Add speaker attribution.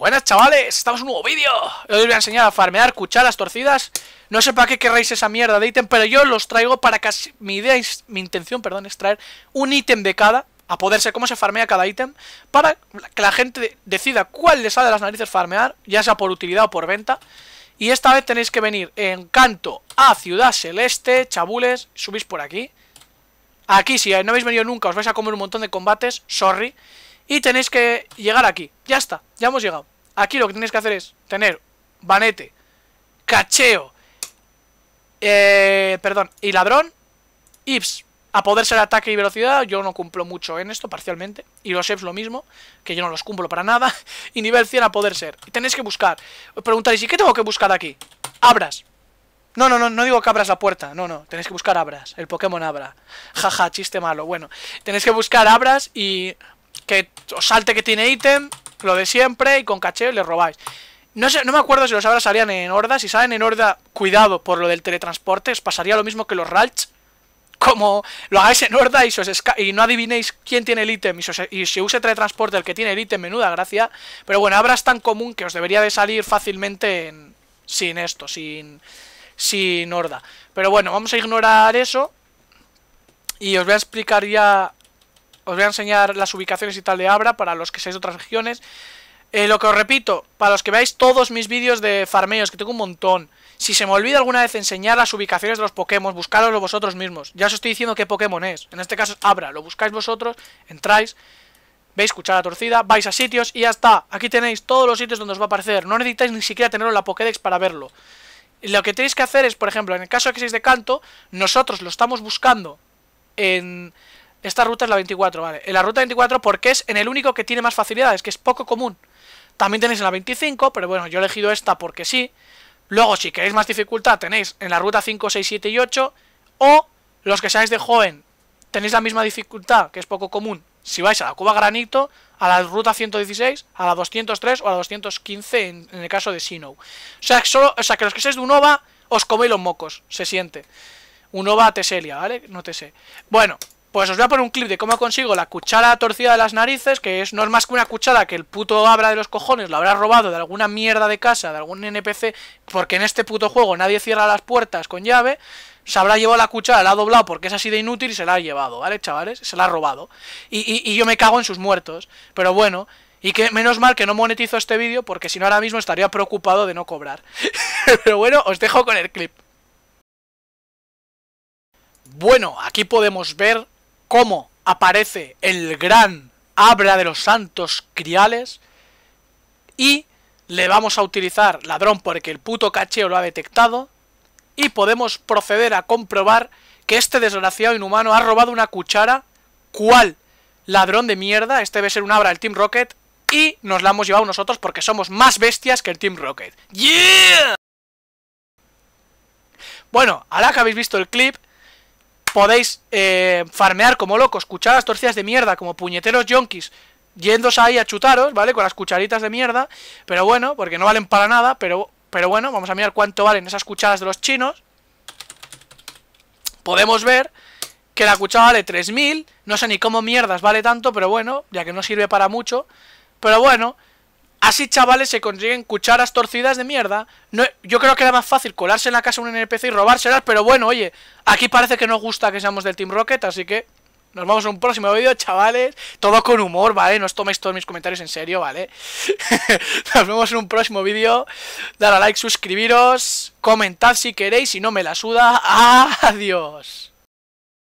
Speaker 1: Buenas chavales, estamos en un nuevo vídeo Hoy os voy a enseñar a farmear cucharas torcidas No sé para qué querréis esa mierda de ítem Pero yo los traigo para que Mi idea, es, mi intención, perdón, es traer un ítem de cada A poder ser cómo se farmea cada ítem Para que la gente decida cuál les sale de las narices farmear Ya sea por utilidad o por venta Y esta vez tenéis que venir en canto a Ciudad Celeste Chabules, subís por aquí Aquí si no habéis venido nunca os vais a comer un montón de combates Sorry y tenéis que llegar aquí. Ya está, ya hemos llegado. Aquí lo que tenéis que hacer es tener banete, cacheo, eh, perdón, y ladrón, ips. A poder ser ataque y velocidad, yo no cumplo mucho en esto, parcialmente. Y los EPS lo mismo, que yo no los cumplo para nada. Y nivel 100 a poder ser. Y tenéis que buscar. Os preguntaréis, ¿y qué tengo que buscar aquí? Abras. No, no, no, no digo que abras la puerta. No, no, tenéis que buscar abras. El Pokémon abra. Jaja, chiste malo. Bueno, tenéis que buscar abras y que os salte que tiene ítem, lo de siempre, y con cacheo le robáis. No, sé, no me acuerdo si los abras salían en horda. Si salen en horda, cuidado por lo del teletransporte. Os pasaría lo mismo que los ralts. Como lo hagáis en horda y, y no adivinéis quién tiene el ítem y, si e-, use teletransporte el que tiene el ítem, menuda gracia. Pero bueno, abras tan común que os debería de salir fácilmente sin esto, sin, sin horda. Pero bueno, vamos a ignorar eso. Y os voy a explicar ya os voy a enseñar las ubicaciones y tal de Abra para los que seáis de otras regiones. Eh, lo que os repito, para los que veáis todos mis vídeos de farmeos, que tengo un montón, si se me olvida alguna vez enseñar las ubicaciones de los Pokémon, buscaroslo vosotros mismos. Ya os estoy diciendo qué Pokémon es. En este caso es Abra, lo buscáis vosotros, entráis, veis cuchara torcida, vais a sitios y ya está. Aquí tenéis todos los sitios donde os va a aparecer. No necesitáis ni siquiera tenerlo en la Pokédex para verlo. Lo que tenéis que hacer es, por ejemplo, en el caso de que seáis de canto, nosotros lo estamos buscando en esta ruta es la 24, vale. En la ruta 24 porque es en el único que tiene más facilidades, que es poco común. También tenéis en la 25, pero bueno, yo he elegido esta porque sí. Luego, si queréis más dificultad, tenéis en la ruta 5, 6, 7 y 8. O los que seáis de joven, tenéis la misma dificultad, que es poco común, si vais a la Cuba Granito, a la ruta 116, a la 203 o a la 215 en, el caso de Sino. O sea, solo, o sea, que los que seáis de Unova, os coméis los mocos, se siente. Unova Teselia, ¿vale? No te sé. Bueno, pues os voy a poner un clip de cómo consigo la cuchara torcida de las narices, que es, no es más que una cuchara que el puto abra de los cojones la habrá robado de alguna mierda de casa, de algún NPC, porque en este puto juego nadie cierra las puertas con llave, se habrá llevado la cuchara, la ha doblado porque es así de inútil y se la ha llevado, ¿vale, chavales? Se la ha robado. Y, y yo me cago en sus muertos, pero bueno, y que menos mal que no monetizo este vídeo, porque si no ahora mismo estaría preocupado de no cobrar. pero bueno, os dejo con el clip. Bueno, aquí podemos ver cómo aparece el gran Abra de los Santos Criales y le vamos a utilizar ladrón porque el puto cacheo lo ha detectado y podemos proceder a comprobar que este desgraciado inhumano ha robado una cuchara, ¿Cuál? ladrón de mierda, este debe ser un Abra del Team Rocket y nos la hemos llevado nosotros porque somos más bestias que el Team Rocket. ¡Yeah! Bueno, ahora que habéis visto el clip, podéis eh, farmear como locos, cucharas torcidas de mierda, como puñeteros yonkis, yéndose ahí a chutaros, ¿vale? Con las cucharitas de mierda, pero bueno, porque no valen para nada, pero, pero bueno, vamos a mirar cuánto valen esas cucharas de los chinos. Podemos ver que la cuchara vale 3000, no sé ni cómo mierdas vale tanto, pero bueno, ya que no sirve para mucho, pero bueno... Así, chavales, se consiguen cucharas torcidas de mierda. No, yo creo que era más fácil colarse en la casa de un NPC y robárselas, pero bueno, oye, aquí parece que nos gusta que seamos del Team Rocket, así que nos vemos en un próximo vídeo, chavales. Todo con humor, ¿vale? No os toméis todos mis comentarios en serio, ¿vale? nos vemos en un próximo vídeo. Dar a like, suscribiros, comentad si queréis, y no me la suda. Adiós.